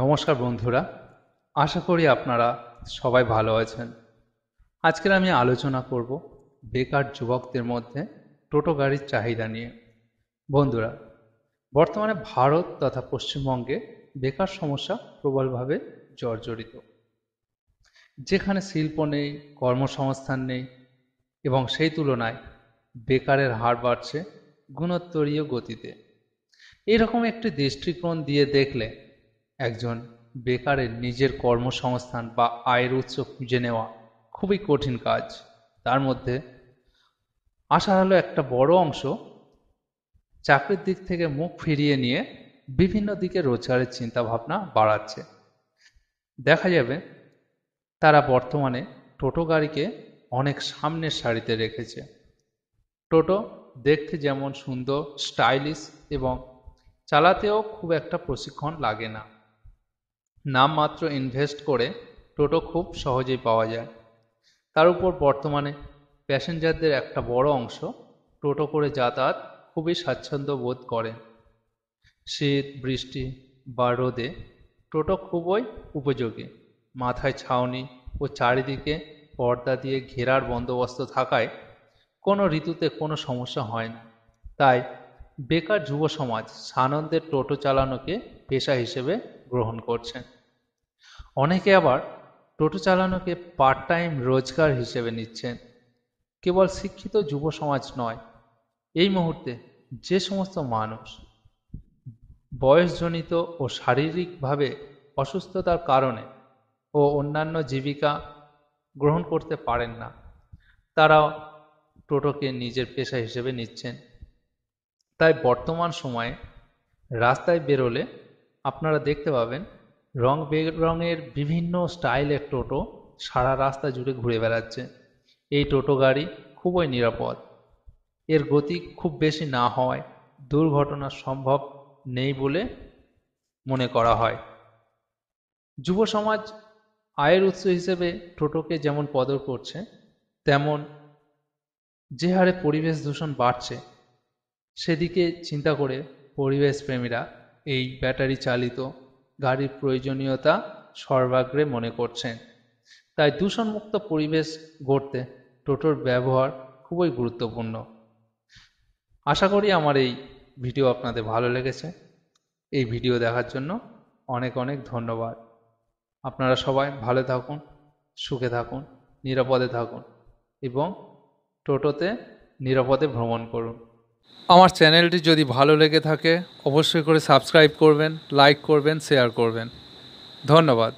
নমস্কার বন্ধুরা আশা করি আপনারা সবাই ভালো আছেন আজকের আমি আলোচনা করব বেকার যুবকদের মধ্যে টোটো গাড়ির চাহিদা নিয়ে বন্ধুরা বর্তমানে ভারত তথা পশ্চিমবঙ্গে বেকার সমস্যা প্রবলভাবে জর্জরিত যেখানে শিল্প নেই কর্মসংস্থান নেই এবং সেই তুলনায় বেকারের হার বাড়ছে গুণোত্তরীয় গতিতে এরকম একটি দৃষ্টিকোণ দিয়ে দেখলে একজন বেকারের নিজের কর্মসংস্থান বা আয়ের উৎস খুঁজে নেওয়া খুবই কঠিন কাজ তার মধ্যে আসার হলো একটা বড় অংশ চাকরির দিক থেকে মুখ ফিরিয়ে নিয়ে বিভিন্ন দিকে রোজগারের চিন্তাভাবনা বাড়াচ্ছে দেখা যাবে তারা বর্তমানে টোটো গাড়িকে অনেক সামনের সারিতে রেখেছে টোটো দেখতে যেমন সুন্দর স্টাইলিশ এবং চালাতেও খুব একটা প্রশিক্ষণ লাগে না নামমাত্র ইনভেস্ট করে টোটো খুব সহজেই পাওয়া যায় তার উপর বর্তমানে প্যাসেঞ্জারদের একটা বড় অংশ টোটো করে যাতায়াত খুবই স্বাচ্ছন্দ্য বোধ করে শীত বৃষ্টি বা রোদে টোটো খুবই উপযোগী মাথায় ছাউনি ও চারিদিকে পর্দা দিয়ে ঘেরার বন্দোবস্ত থাকায় কোনো ঋতুতে কোনো সমস্যা হয় না তাই বেকার যুব সমাজ সানন্দের টোটো চালানোকে পেশা হিসেবে গ্রহণ করছে অনেকে আবার টোটো চালানোকে পার্ট টাইম রোজগার হিসেবে নিচ্ছেন কেবল শিক্ষিত যুব সমাজ নয় এই মুহূর্তে যে সমস্ত মানুষ বয়সজনিত ও শারীরিকভাবে অসুস্থতার কারণে ও অন্যান্য জীবিকা গ্রহণ করতে পারেন না তারাও টোটোকে নিজের পেশা হিসেবে নিচ্ছেন তাই বর্তমান সময়ে রাস্তায় বেরোলে আপনারা দেখতে পাবেন রং বেরঙের বিভিন্ন স্টাইলের টোটো সারা রাস্তা জুড়ে ঘুরে বেড়াচ্ছে এই টোটো গাড়ি খুবই নিরাপদ এর গতি খুব বেশি না হওয়ায় দুর্ঘটনা সম্ভব নেই বলে মনে করা হয় যুব সমাজ আয়ের উৎস হিসেবে টোটোকে যেমন পদর করছে তেমন যে হারে পরিবেশ দূষণ বাড়ছে সেদিকে চিন্তা করে পরিবেশপ্রেমীরা এই ব্যাটারি চালিত গাড়ির প্রয়োজনীয়তা সর্বাগ্রে মনে করছেন তাই দূষণমুক্ত পরিবেশ গড়তে টোটোর ব্যবহার খুবই গুরুত্বপূর্ণ আশা করি আমার এই ভিডিও আপনাদের ভালো লেগেছে এই ভিডিও দেখার জন্য অনেক অনেক ধন্যবাদ আপনারা সবাই ভালো থাকুন সুখে থাকুন নিরাপদে থাকুন এবং টোটোতে নিরাপদে ভ্রমণ করুন আমার চ্যানেলটি যদি ভালো লেগে থাকে অবশ্যই করে সাবস্ক্রাইব করবেন লাইক করবেন শেয়ার করবেন ধন্যবাদ